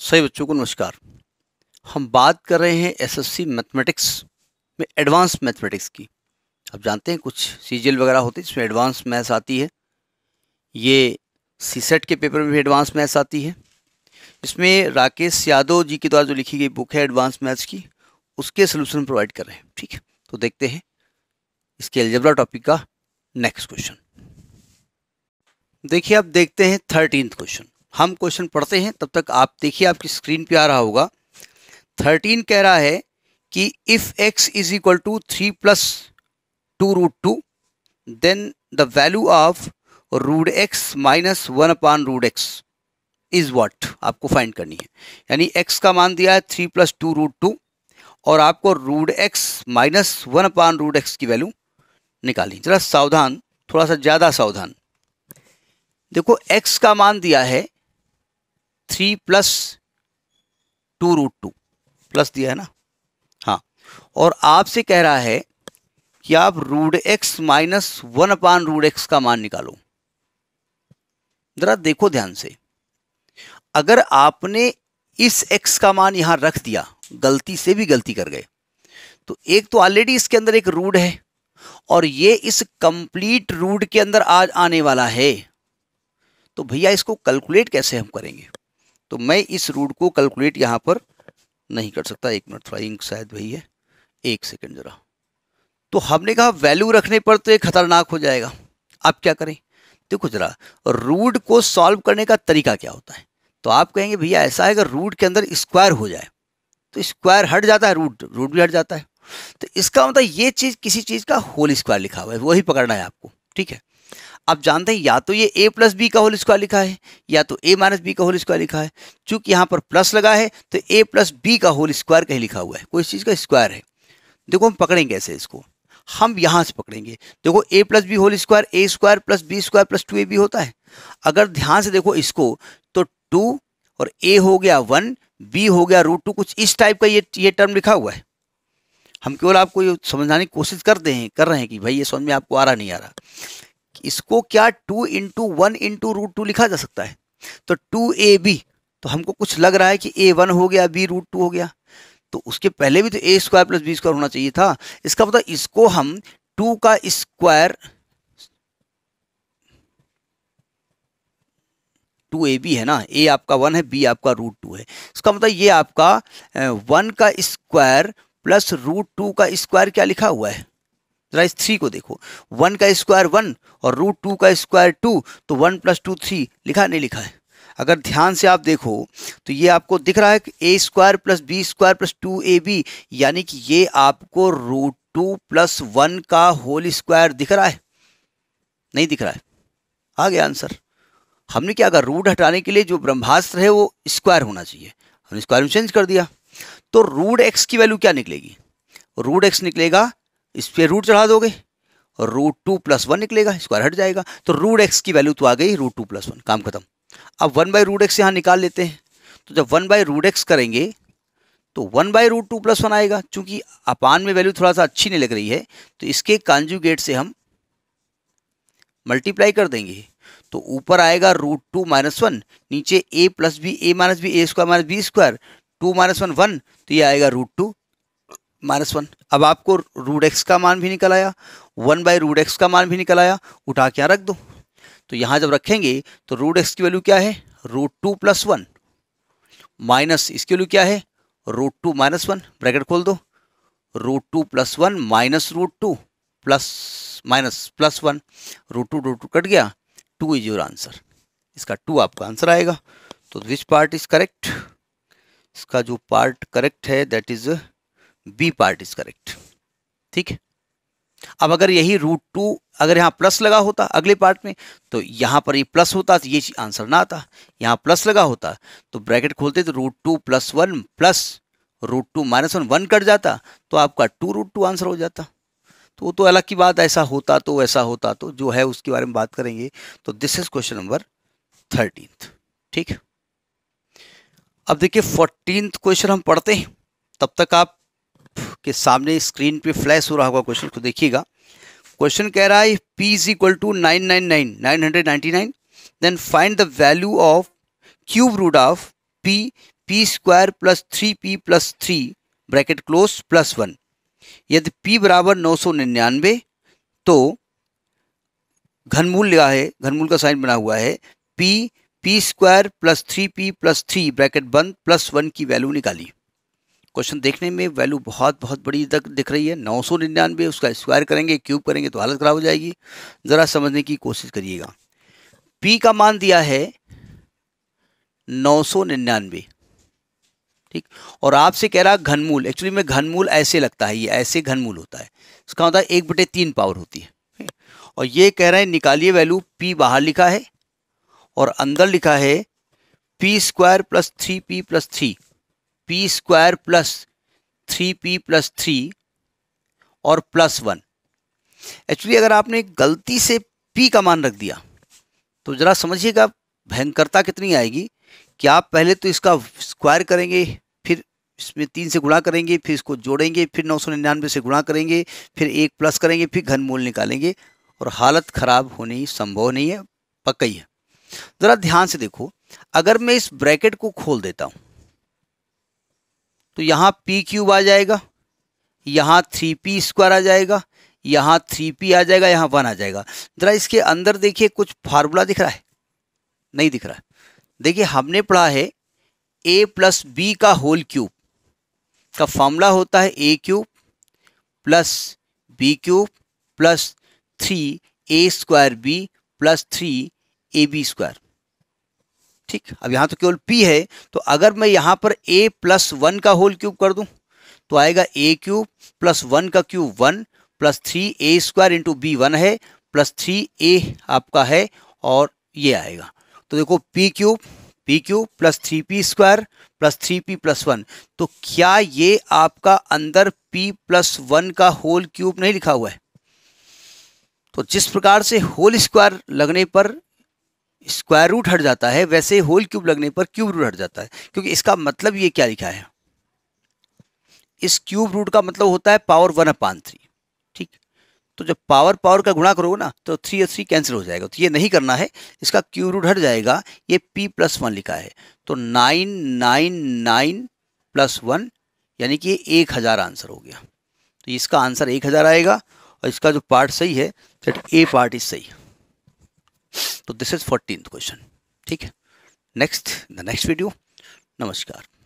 सही बच्चों को नमस्कार हम बात कर रहे हैं एसएससी मैथमेटिक्स में एडवांस मैथमेटिक्स की अब जानते हैं कुछ सीजीएल वगैरह होती है जिसमें एडवांस मैथ्स आती है ये सीसेट e के पेपर में भी एडवांस मैथ्स आती है इसमें राकेश यादव जी के द्वारा जो लिखी गई बुक है एडवांस मैथ्स की उसके सोल्यूशन प्रोवाइड कर रहे हैं ठीक है तो देखते हैं इसके एल्जबरा टॉपिक का नेक्स्ट क्वेश्चन देखिए आप देखते हैं थर्टीन क्वेश्चन हम क्वेश्चन पढ़ते हैं तब तक आप देखिए आपकी स्क्रीन पे आ रहा होगा थर्टीन कह रहा है कि if x is equal to three plus two root two then the value of root x minus one upon root x is what आपको फाइंड करनी है यानी एक्स का मान दिया है three plus two root two और आपको root x minus one upon root x की वैल्यू निकालनी जरा सावधान थोड़ा सा ज़्यादा सावधान देखो एक्स का मान दिया है three plus two root two plus दिया है ना हाँ और आपसे कह रहा है कि आप root x minus one upon root x का मान निकालो ज़रा देखो ध्यान से अगर आपने इस एक्स का मान यहां रख दिया गलती से भी गलती कर गए तो एक तो ऑलरेडी इसके अंदर एक रूड है और ये इस कंप्लीट रूड के अंदर आज आने वाला है तो भैया इसको कैलकुलेट कैसे हम करेंगे तो मैं इस रूट को कैलकुलेट यहाँ पर नहीं कर सकता एक मिनट थोड़ा इंक शायद वही है एक सेकेंड ज़रा तो हमने कहा वैल्यू रखने पर तो ये खतरनाक हो जाएगा आप क्या करें देखो जरा रूट को सॉल्व करने का तरीका क्या होता है तो आप कहेंगे भैया ऐसा है अगर रूट के अंदर स्क्वायर हो जाए तो स्क्वायर हट जाता है रूट रूट भी हट जाता है तो इसका मतलब ये चीज़ किसी चीज़ का होल स्क्वायर लिखा हुआ है वही पकड़ना है आपको ठीक है आप जानते हैं या तो ये ए प्लस बी का होल स्क्वायर लिखा है या तो ए माइनस बी का होल स्क्वायर लिखा है चूंकि यहाँ पर प्लस लगा है तो ए प्लस बी का होल स्क्वायर कहीं लिखा हुआ है कोई चीज़ का स्क्वायर है देखो हम पकड़ेंगे ऐसे इसको हम यहाँ से पकड़ेंगे देखो A plus B whole square A square plus B square plus two A B होता है अगर ध्यान से देखो इसको तो टू और ए हो गया वन बी हो गया रूट टू कुछ इस टाइप का ये ये टर्म लिखा हुआ है हम केवल आपको ये समझाने की कोशिश करते हैं कर रहे हैं कि भाई ये समझ में आपको आ रहा नहीं आ रहा इसको क्या two into one into root two लिखा जा सकता है तो टू ए बी तो हमको कुछ लग रहा है कि ए वन हो गया बी रूट टू हो गया तो उसके पहले भी तो A square plus B square होना चाहिए था इसका मतलब इसको हम टू का स्क्वायर टू ए बी है ना ए आपका वन है बी आपका रूट टू है इसका मतलब ये आपका वन का स्क्वायर प्लस रूट टू का स्क्वायर क्या लिखा हुआ है जरा इस थ्री को देखो वन का स्क्वायर वन और रूट टू का स्क्वायर टू तो वन प्लस टू थ्री लिखा नहीं लिखा है अगर ध्यान से आप देखो तो ये आपको दिख रहा है कि A square plus B square plus two A B यानी कि ये आपको रूट टू प्लस वन का होल स्क्वायर दिख रहा है नहीं दिख रहा है आ गया आंसर हमने क्या अगर रूट हटाने के लिए जो ब्रह्मास्त्र है वो स्क्वायर होना चाहिए हमने स्क्वायर में चेंज कर दिया तो रूट एक्स की वैल्यू क्या निकलेगी रूट एक्स निकलेगा इस पर रूट चढ़ा दोगे और रूट टू प्लस वन निकलेगा स्क्वायर हट जाएगा तो रूट एक्स की वैल्यू तो आ गई रूट टू प्लस वन काम खत्म अब वन बाई रूट एक्स यहाँ निकाल लेते हैं तो जब वन बाई रूट एक्स करेंगे तो one by root two plus one आएगा चूंकि अपान में वैल्यू थोड़ा सा अच्छी नहीं लग रही है तो इसके कांजुगेट से हम मल्टीप्लाई कर देंगे तो ऊपर आएगा रूट टू माइनस वन नीचे A plus B A minus B A square minus B square two minus one one तो ये आएगा रूट टू माइनस वन अब आपको रूट एक्स का मान भी निकल आया वन बाई रूट एक्स का मान भी निकल आया उठा के यहाँ रख दो तो यहाँ जब रखेंगे तो रूट एक्स की वैल्यू क्या है root two plus one minus इसकी वैल्यू क्या है root two minus one bracket खोल दो root two plus one minus root two plus minus plus one root two root two cut गया टू इज योर आंसर इसका two आपका answer आएगा तो विच पार्ट इज करेक्ट इसका जो part correct है that is B part is correct ठीक है अब अगर यही रूट टू अगर यहां प्लस लगा होता अगले पार्ट में तो यहां पर ये प्लस होता तो ये आंसर ना आता यहां प्लस लगा होता तो ब्रैकेट खोलते तो root two plus one plus root two minus one one cut जाता तो आपका टू रूट टू आंसर हो जाता तो वो तो अलग की बात ऐसा होता तो ऐसा होता तो जो है उसके बारे में बात करेंगे तो this is question number thirteen ठीक अब देखिए फोर्टीन क्वेश्चन हम पढ़ते हैं तब तक आप आपके सामने स्क्रीन पे फ्लैश हो रहा होगा क्वेश्चन को तो देखिएगा क्वेश्चन कह रहा है P is equal to nine nine nine nine hundred ninety nine then find the value of cube root of P P square plus three P plus three bracket close plus one यदि P बराबर नौ सौ निन्यानवे तो घनमूल लिया है घनमूल का sign बना हुआ है P P square plus three P plus three bracket बंद प्लस वन की वैल्यू निकाली क्वेश्चन देखने में वैल्यू बहुत बहुत बड़ी तक दिख रही है नौ सौ निन्यानवे उसका स्क्वायर करेंगे क्यूब करेंगे तो हालत ख़राब हो जाएगी ज़रा समझने की कोशिश करिएगा पी का मान दिया है नौ सौ निन्यानवे ठीक और आपसे कह रहा घनमूल एक्चुअली में घनमूल ऐसे लगता है ये ऐसे घनमूल होता है इसका होता मतलब है एक बटे तीन पावर होती है और ये कह रहे हैं निकालिए वैल्यू पी बाहर लिखा है और अंदर लिखा है P square plus three P plus three P square plus three P plus three और प्लस वन एक्चुअली अगर आपने गलती से पी का मान रख दिया तो ज़रा समझिएगा भयंकरता कितनी आएगी कि आप पहले तो इसका स्क्वायर करेंगे फिर इसमें तीन से गुणा करेंगे फिर इसको जोड़ेंगे फिर नौ सौ निन्यानवे से गुणा करेंगे फिर एक प्लस करेंगे फिर घनमूल निकालेंगे और हालत ख़राब होनी संभव नहीं है पक्का ही है ज़रा ध्यान से देखो अगर मैं इस ब्रैकेट को खोल देता हूँ तो यहाँ पी क्यूब आ जाएगा यहाँ थ्री पी स्क्वायर आ जाएगा यहाँ थ्री पी आ जाएगा यहाँ वन आ जाएगा ज़रा इसके अंदर देखिए कुछ फार्मूला दिख रहा है नहीं दिख रहा है देखिए हमने पढ़ा है ए प्लस बी का होल क्यूब का फार्मूला होता है A cube plus B cube plus three A square B plus three A B square ठीक अब यहाँ तो केवल p है तो अगर मैं यहाँ पर a प्लस वन का होल क्यूब कर दूँ तो आएगा ए क्यूब प्लस वन का cube one plus three A square into B one है प्लस थ्री ए आपका है और ये आएगा तो देखो P cube P cube plus three P square plus three P plus one तो क्या ये आपका अंदर पी प्लस वन का होल क्यूब नहीं लिखा हुआ है तो जिस प्रकार से होल स्क्वायर लगने पर स्क्वायर रूट हट जाता है वैसे होल क्यूब लगने पर क्यूब रूट हट जाता है क्योंकि इसका मतलब ये क्या लिखा है इस क्यूब रूट का मतलब होता है पावर वन अपान थ्री ठीक तो जब पावर पावर का गुणा करोगे ना तो थ्री और थ्री कैंसिल हो जाएगा तो ये नहीं करना है इसका क्यूब रूट हट जाएगा ये पी प्लस वन लिखा है तो nine nine nine plus one यानी कि एक हज़ार आंसर हो गया तो इसका आंसर एक हज़ार आएगा और इसका जो पार्ट सही है दैट ए पार्ट इज सही तो दिस इज फोर्टीन क्वेश्चन ठीक है नेक्स्ट द नेक्स्ट वीडियो नमस्कार